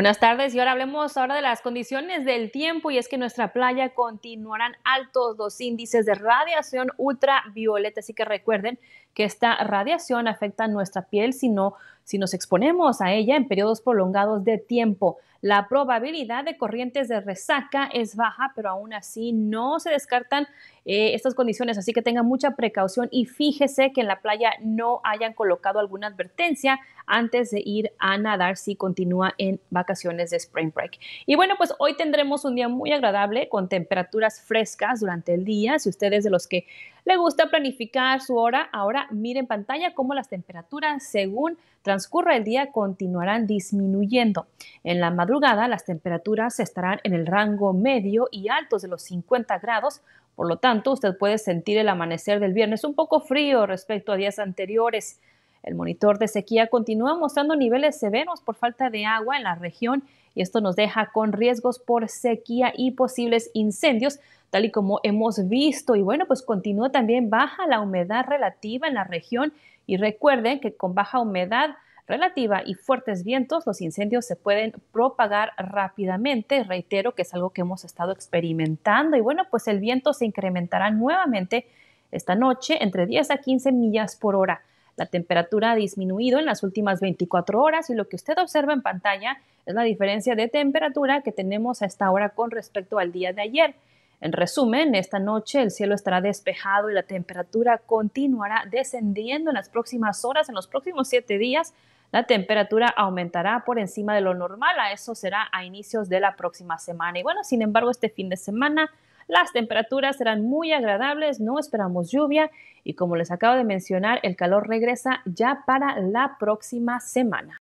Buenas tardes y ahora hablemos ahora de las condiciones del tiempo y es que en nuestra playa continuarán altos los índices de radiación ultravioleta, así que recuerden que esta radiación afecta nuestra piel si, no, si nos exponemos a ella en periodos prolongados de tiempo. La probabilidad de corrientes de resaca es baja, pero aún así no se descartan eh, estas condiciones, así que tenga mucha precaución y fíjese que en la playa no hayan colocado alguna advertencia antes de ir a nadar si continúa en vacaciones de Spring Break. Y bueno, pues hoy tendremos un día muy agradable con temperaturas frescas durante el día. Si ustedes de los que le gusta planificar su hora, ahora mire en pantalla cómo las temperaturas según transcurra el día continuarán disminuyendo. En la madrugada las temperaturas estarán en el rango medio y altos de los 50 grados, por lo tanto usted puede sentir el amanecer del viernes un poco frío respecto a días anteriores. El monitor de sequía continúa mostrando niveles severos por falta de agua en la región y esto nos deja con riesgos por sequía y posibles incendios, tal y como hemos visto. Y bueno, pues continúa también baja la humedad relativa en la región y recuerden que con baja humedad relativa y fuertes vientos, los incendios se pueden propagar rápidamente. Reitero que es algo que hemos estado experimentando y bueno, pues el viento se incrementará nuevamente esta noche entre 10 a 15 millas por hora. La temperatura ha disminuido en las últimas 24 horas y lo que usted observa en pantalla es la diferencia de temperatura que tenemos a esta hora con respecto al día de ayer. En resumen, esta noche el cielo estará despejado y la temperatura continuará descendiendo en las próximas horas, en los próximos siete días. La temperatura aumentará por encima de lo normal, a eso será a inicios de la próxima semana. Y bueno, sin embargo, este fin de semana las temperaturas serán muy agradables, no esperamos lluvia y como les acabo de mencionar, el calor regresa ya para la próxima semana.